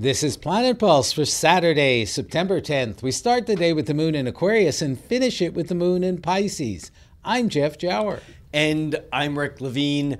This is Planet Pulse for Saturday, September 10th. We start the day with the moon in Aquarius and finish it with the moon in Pisces. I'm Jeff Jower. And I'm Rick Levine.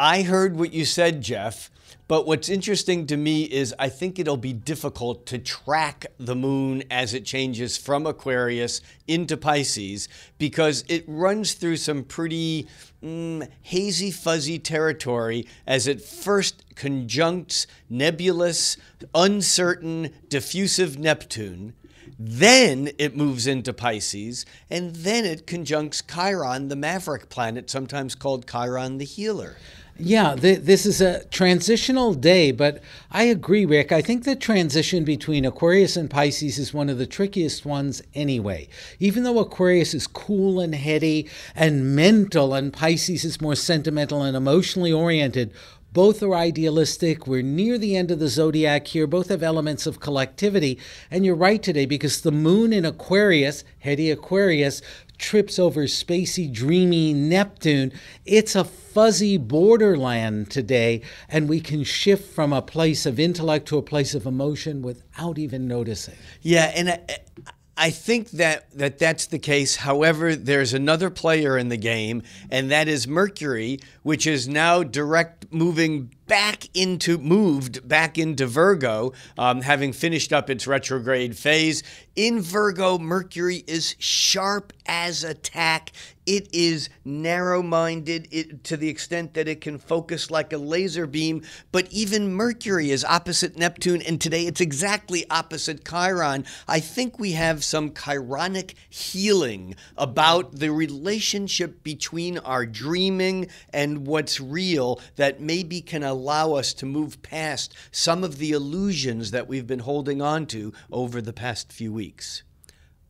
I heard what you said, Jeff. But what's interesting to me is I think it'll be difficult to track the moon as it changes from Aquarius into Pisces because it runs through some pretty mm, hazy, fuzzy territory as it first conjuncts nebulous, uncertain, diffusive Neptune. Then it moves into Pisces, and then it conjuncts Chiron, the maverick planet, sometimes called Chiron the healer. Yeah, th- this is a transitional day, but I agree, Rick. I think the transition between Aquarius and Pisces is one of the trickiest ones anyway. Even though Aquarius is cool and heady and mental, and Pisces is more sentimental and emotionally oriented, both are idealistic. We're near the end of the zodiac here. Both have elements of collectivity. And you're right today because the moon in Aquarius, Hetty Aquarius, trips over spacey, dreamy Neptune. It's a fuzzy borderland today, and we can shift from a place of intellect to a place of emotion without even noticing. Yeah, and I, uh, I think that, that that's the case. However, there's another player in the game, and that is Mercury, which is now direct moving back into moved back into Virgo, um, having finished up its retrograde phase. In Virgo, Mercury is sharp as a tack. It is narrow minded to the extent that it can focus like a laser beam. But even Mercury is opposite Neptune, and today it's exactly opposite Chiron. I think we have some Chironic healing about the relationship between our dreaming and what's real that maybe can allow allow us to move past some of the illusions that we've been holding on to over the past few weeks.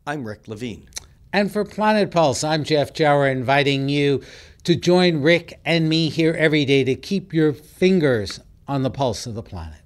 I'm Rick Levine. And for Planet Pulse, I'm Jeff Jower, inviting you to join Rick and me here every day to keep your fingers on the pulse of the planet.